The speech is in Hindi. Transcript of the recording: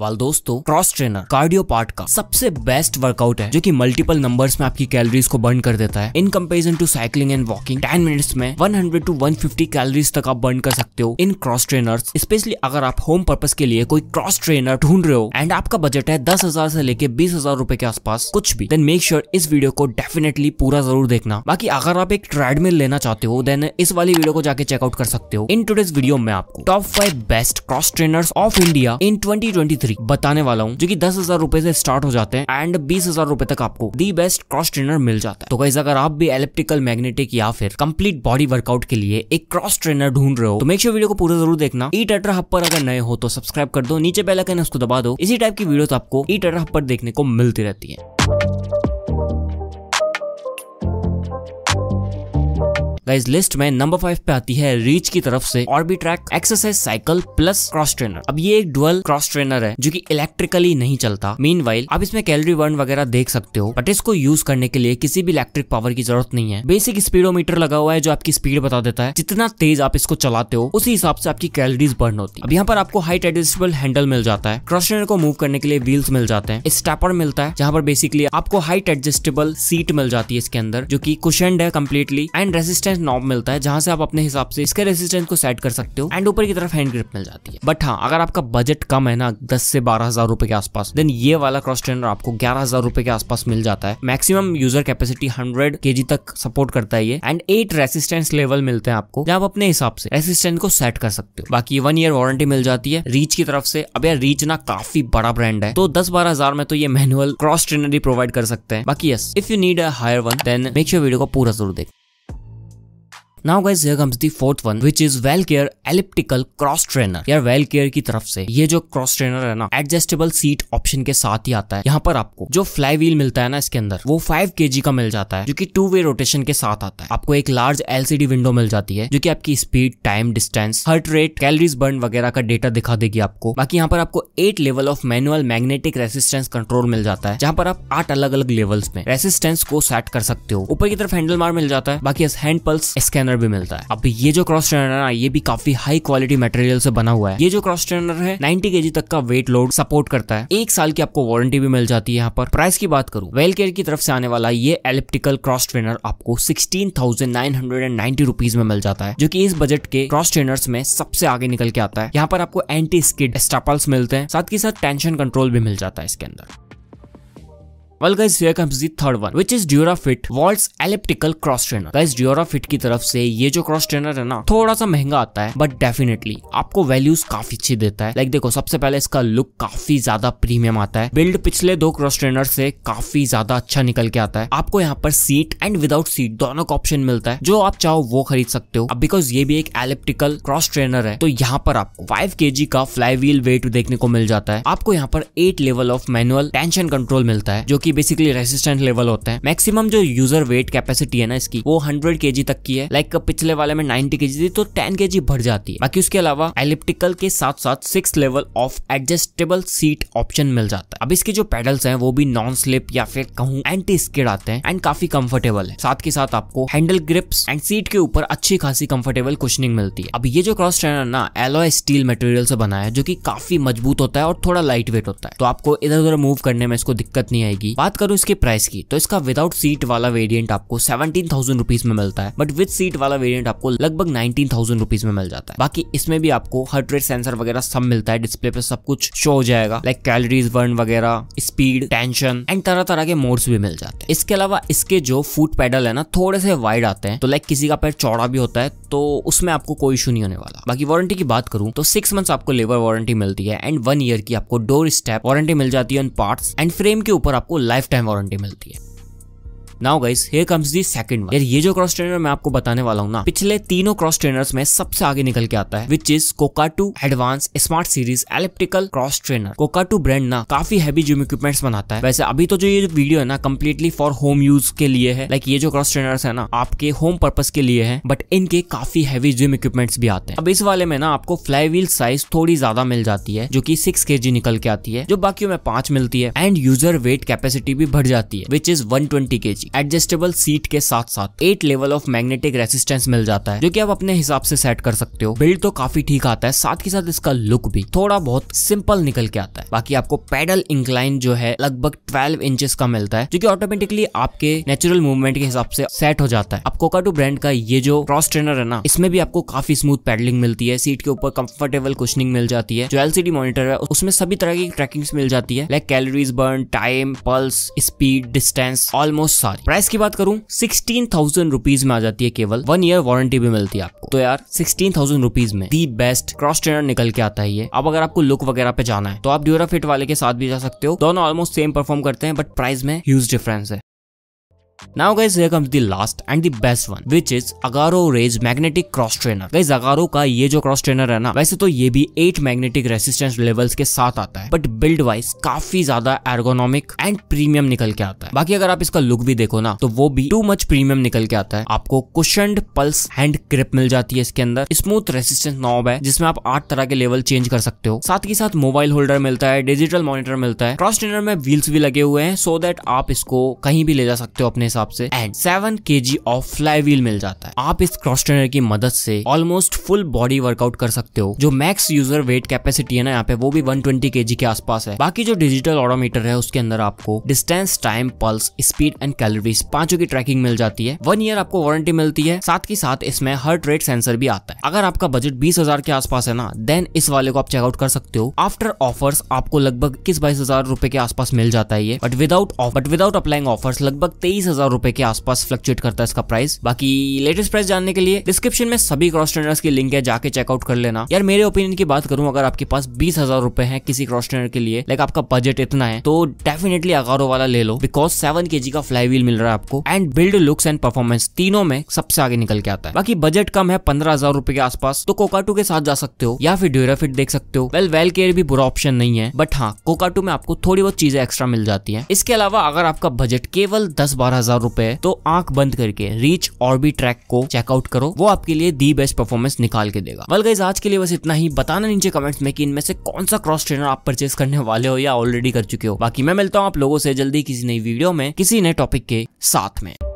वाल दोस्तों क्रॉस ट्रेनर कार्डियो पार्ट का सबसे बेस्ट वर्कआउट है जो कि मल्टीपल नंबर्स में आपकी कैलोरीज को बर्न कर देता है in comparison to cycling and walking 10 minutes में 100 टू 150 कैलोरीज तक आप बर्न कर सकते हो इन क्रॉस ट्रेनर्स स्पेशली अगर आप होम पर्पज के लिए कोई क्रॉस ट्रेनर ढूंढ रहे हो एंड आपका बजट है दस हजार से लेके बीस हजार रूपए के आसपास कुछ भी देन मेक श्योर इस वीडियो को डेफिनेटली पूरा जरूर देखना बाकी अगर आप एक ट्रेडमिल लेना चाहते हो देन इस वाली वीडियो को जाके चेकआउट कर सकते हो इन टूडेज वीडियो में आपको top five best cross trainers of India in twenty three बताने वाला हूँ जो की दस हजार रूपए से स्टार्ट हो जाते हैं एंड बीस हजार रूपए तक आपको दी बेस्ट क्रॉस ट्रेनर मिल जाता है तो गाइज अगर आप भी इलेक्ट्रिकल मैग्नेटिक या फिर कंप्लीट बॉडी वर्कआउट के लिए एक क्रॉस ट्रेनर ढूंढ रहे हो तो मेक श्योर वीडियो को पूरा जरूर देखना ई टेटर हब पर अगर नए हो तो सब्सक्राइब कर दो नीचे पहला कहना उसको दबा दो इसी टाइप की वीडियो तो आपको ई टेटर हब पर देखने को मिलती रहती है गाइज लिस्ट में नंबर फाइव पे आती है रीच की तरफ से और भी track exercise cycle plus cross trainer अब ये एक डुअल क्रॉस ट्रेनर है जो की इलेक्ट्रिकली नहीं चलता मीन आप इसमें कैलोरी बर्न वगैरह देख सकते हो बट इसको यूज करने के लिए किसी भी इलेक्ट्रिक पावर की जरूरत नहीं है बेसिक स्पीडोमीटर लगा हुआ है जो आपकी स्पीड बता देता है जितना तेज आप इसको चलाते हो उसी हिसाब से आपकी कैलोरीज बर्न होती है अब यहाँ पर आपको हाइट एडजस्टेबल हैंडल मिल जाता है क्रॉस ट्रेनर को मूव करने के लिए व्हील्स मिल जाते हैं स्टेपर मिलता है जहाँ पर बेसिकली आपको हाइट एडजस्टेबल सीट मिल जाती है इसके अंदर जो की कुशेंड है completely and resistance resistance knob मिलता है जहां से आप अपने हिसाब से इसके रेजिस्टेंस को सेट कर सकते हो एंड ऊपर की तरफ हैंड ग्रिप मिल जाती है बट हाँ अगर आपका बजट कम है ना दस से बारह हजार रुपए के आसपास देन ये वाला क्रॉस ट्रेनर आपको ग्यारह हजार रुपए के आसपास मिल जाता है मैक्सिमम यूजर कैपेसिटी हंड्रेड के तक सपोर्ट करता है ये एंड एट रेसिस्टेंस लेवल मिलते हैं आपको जहाँ आप अपने हिसाब से रेसिस्टेंस को सेट कर सकते हो बाकी वन ईयर वारंटी मिल जाती है रीच की तरफ से अब यार रीच ना काफी बड़ा ब्रांड है तो दस बारह हजार में तो ये मैनुअल क्रॉस ट्रेनर ही प्रोवाइड कर सकते हैं बाकी yes if you need a higher one then make sure video को पूरा जरूर देख now guys here comes the fourth one which is Welcare elliptical cross trainer यार वेल केयर की तरफ से ये जो क्रॉस ट्रेनर है ना एडजस्टेबल सीट ऑप्शन के साथ ही आता है यहाँ पर आपको जो फ्लाई व्हील मिलता है ना इसके अंदर वो फाइव के का मिल जाता है जो की टू वे रोटेशन के साथ आता है आपको एक लार्ज एलसीडी विंडो मिल जाती है जो की आपकी speed time distance heart rate calories burn वगैरह का डेटा दिखा देगी आपको बाकी यहाँ पर आपको eight level of manual magnetic resistance control मिल जाता है जहाँ पर आप आठ अलग अलग लेवल्स में रेसिस्टेंस को सेट कर सकते हो ऊपर की तरफ हैंडल मार मिल जाता है बाकी हैंड पल्स स्कैनर ट्रेनर भी मिलता है अब ये जो क्रॉस ट्रेनर है ये भी काफी हाई क्वालिटी मटेरियल से बना हुआ है ये जो क्रॉस ट्रेनर है नाइनटी के तक का वेट लोड सपोर्ट करता है एक साल की आपको वारंटी भी मिल जाती है यहाँ पर प्राइस की बात करूँ वेल केयर की तरफ से आने वाला ये एलिप्टिकल क्रॉस ट्रेनर आपको sixteen thousand nine hundred and ninety rupees में मिल जाता है जो की इस बजट के क्रॉस ट्रेनर्स में सबसे आगे निकल के आता है यहाँ पर आपको एंटी स्किड स्टापल्स मिलते हैं साथ ही साथ टेंशन कंट्रोल भी मिल जाता है इसके अंदर well guys here comes the third one which is Durafit walls elliptical cross trainer guys Durafit की तरफ से ये जो क्रॉस ट्रेनर है ना थोड़ा सा महंगा आता है बट डेफिनेटली आपको वैल्यूज काफी अच्छी देता है लाइक like देखो सबसे पहले इसका लुक काफी ज्यादा प्रीमियम आता है बिल्ड पिछले दो क्रॉस ट्रेनर से काफी ज्यादा अच्छा निकल के आता है आपको यहाँ पर सीट एंड विदाउट सीट दोनों का ऑप्शन मिलता है जो आप चाहो वो खरीद सकते हो अब बिकॉज ये भी एक एलिप्टिकल क्रॉस ट्रेनर है तो यहाँ पर आपको फाइव के का फ्लाई व्हील वेट देखने को मिल जाता है आपको यहाँ पर eight level of manual tension control मिलता है जो की कि बेसिकली रेसिस्टेंट लेवल होता है मैक्सिमम जो यूजर वेट कैपेसिटी है ना इसकी वो हंड्रेड के तक की है लाइक पिछले वाले में नाइनटी के थी तो टेन के बढ़ जाती है बाकी उसके अलावा एलिप्टिकल के साथ साथ six level of adjustable seat option मिल जाता है अब इसके जो पेडल्स हैं वो भी नॉन स्लिप या फिर कहूँ एंटी स्किड आते हैं एंड काफी कंफर्टेबल है साथ के साथ आपको हैंडल ग्रिप्स एंड सीट के ऊपर अच्छी खासी कंफर्टेबल कुशनिंग मिलती है अब ये जो क्रॉस ट्रेनर ना एलोय स्टील मटेरियल से बना है जो की काफी मजबूत होता है और थोड़ा लाइट वेट होता है तो आपको इधर उधर मूव करने में इसको दिक्कत नहीं आएगी बात करूं इसके प्राइस की तो इसका विदाउट सीट वाला वेरियंट आपको सेवेंटीन थाउजेंड रुपीज में मिलता है बट विद सीट वाला वेरियंट आपको लगभग नाइनटीन थाउजेंड रुपीज में मिल जाता है बाकी इसमें भी आपको हर्ट रेट सेंसर वगैरह सब मिलता है डिस्प्ले पे सब कुछ शो हो जाएगा लाइक कैलोरीज बर्न वगैरह स्पीड टेंशन एंड तरह तरह के मोड्स भी मिल जाते हैं इसके अलावा इसके जो फुट पैडल है ना थोड़े से वाइड आते हैं तो लाइक किसी का पैर चौड़ा भी होता है तो उसमें आपको कोई इशू नहीं होने वाला बाकी वारंटी की बात करूं तो सिक्स मंथ्स आपको लेबर वारंटी मिलती है एंड वन ईयर की आपको डोर स्टेप वारंटी मिल जाती है ऑन पार्ट्स एंड फ्रेम के ऊपर आपको लाइफ टाइम वारंटी मिलती है now guys here comes the second one यार ये जो क्रॉस ट्रेनर मैं आपको बताने वाला हूँ ना पिछले तीनों क्रॉस ट्रेनर्स में सबसे आगे निकल के आता है which is Cockatoo advance smart series elliptical cross trainer Cockatoo brand ना काफी हैवी जिम इक्विपमेंट्स बनाता है वैसे अभी तो जो ये वीडियो है ना कम्प्लीटली फॉर होम यूज के लिए है लाइक ये जो क्रॉस ट्रेनर्स है ना आपके होम पर्पज के लिए है बट इनके काफी हैवी जिम इक्विपमेंट्स भी आते हैं अब इस वाले में ना आपको फ्लाई व्हील साइज थोड़ी ज्यादा मिल जाती है जो की सिक्स के निकल के आती है जो बाकी में पांच मिलती है एंड यूजर वेट कैपेसिटी भी बढ़ जाती है विच इज वन ट्वेंटी के जी की एडजस्टेबल सीट के साथ साथ eight level of magnetic resistance मिल जाता है जो की आप अपने हिसाब से सेट कर सकते हो बिल्ड तो काफी ठीक आता है साथ ही साथ इसका लुक भी थोड़ा बहुत सिंपल निकल के आता है बाकी आपको पैडल इंक्लाइन जो है लगभग ट्वेल्व इंचेस का मिलता है जो की ऑटोमेटिकली आपके नेचुरल मूवमेंट के हिसाब से सेट हो जाता है आप टू ब्रांड का ये जो क्रॉस ट्रेनर है ना इसमें भी आपको काफी स्मूथ पैडलिंग मिलती है सीट के ऊपर कंफर्टेबल कुशनिंग मिल जाती है जो एलसीडी मॉनिटर है उसमें सभी तरह की ट्रैकिंग मिल जाती है like calories burn time pulse speed distance almost सारी वाली प्राइस की बात करूँ सिक्सटीन थाउजेंड रुपीज में आ जाती है केवल वन ईयर वारंटी भी मिलती है आपको तो यार सिक्सटीन थाउजेंड रुपीज में दी बेस्ट क्रॉस ट्रेनर निकल के आता है ये अब अगर आपको लुक वगैरह पे जाना है तो आप ड्यूरा फिट वाले के साथ भी जा सकते हो दोनों ऑलमोस्ट सेम परफॉर्म करते हैं बट प्राइस में ह्यूज डिफरेंस है Now guys here comes the last and the best one which is Agaro Rage Magnetic Cross Trainer. Guys Agaro का ये जो क्रॉस ट्रेनर है ना वैसे तो ये भी 8 मैग्नेटिक रेसिस्टेंस लेवल्स के साथ आता है बट बिल्ड वाइज काफी ज्यादा एर्गोनॉमिक एंड प्रीमियम निकल के आता है बाकी अगर आप इसका लुक भी देखो ना तो वो भी टू मच प्रीमियम निकल के आता है आपको कुशन पल्स हैंड ग्रिप मिल जाती है इसके अंदर स्मूथ रेसिस्टेंस नॉब है जिसमें आप आठ तरह के लेवल चेंज कर सकते हो साथ ही साथ मोबाइल होल्डर मिलता है डिजिटल मॉनिटर मिलता है क्रॉस ट्रेनर में व्हील्स भी लगे हुए हैं सो so देट आप इसको कहीं भी ले जा सकते हो अपने हिसाब से and seven K G of flywheel मिल जाता है आप इस क्रॉस ट्रेनर की मदद से ऑलमोस्ट फुल बॉडी वर्कआउट कर सकते हो जो मैक्स यूजर वेट कैपेसिटी है ना यहाँ पे वो भी वन ट्वेंटी के जी के आसपास है बाकी जो डिजिटल ऑडोमीटर है उसके अंदर आपको distance time pulse speed and calories पांचों की ट्रैकिंग मिल जाती है वन ईयर आपको वारंटी मिलती है साथ ही साथ इसमें हर्ट रेट सेंसर भी आता है अगर आपका बजट बीस हजार के आसपास है ना देन इस वाले को आप चेकआउट कर सकते हो आफ्टर ऑफर्स आपको लगभग इक्कीस बाईस हजार रुपए के आसपास मिल जाता है ये but without but without applying offers लगभग तेईस हजार रुपए के आसपास फ्लक्चुएट करता है इसका प्राइस बाकी लेटेस्ट प्राइस जानने के लिए डिस्क्रिप्शन में सभी क्रॉस ट्रेनर की लिंक है जाके चेकआउट कर लेना यार मेरे ओपिनियन की बात करूं अगर आपके पास बीस हजार रुपए है किसी क्रॉस ट्रेनर के लिए लाइक आपका बजट इतना है तो डेफिनेटली अगारो वाला ले लो बिकॉज सेवन के का फ्लाई व्हील मिल रहा है आपको and build looks and performance तीनों में सबसे आगे निकल के आता है बाकी बजट कम है पंद्रह हजार रूपए के आसपास तो कोकाटू के साथ जा सकते हो या फिर ड्यूराफिट देख सकते हो वेल वेल केयर भी बुरा ऑप्शन नहीं है बट हाँ कोकाटू में आपको थोड़ी बहुत चीजें एक्स्ट्रा मिल जाती है इसके अलावा अगर आपका बजट केवल दस बारह हजार रूपए तो आंख बंद करके रीच भी ट्रैक को चेकआउट करो वो आपके लिए दी बेस्ट परफॉर्मेंस निकाल के देगा वेल गाइज आज के लिए बस इतना ही बताना नीचे कमेंट्स में कि इनमें से कौन सा क्रॉस ट्रेनर आप परचेस करने वाले हो या ऑलरेडी कर चुके हो बाकी मैं मिलता हूँ आप लोगों से जल्दी किसी नई वीडियो में किसी नए टॉपिक के साथ में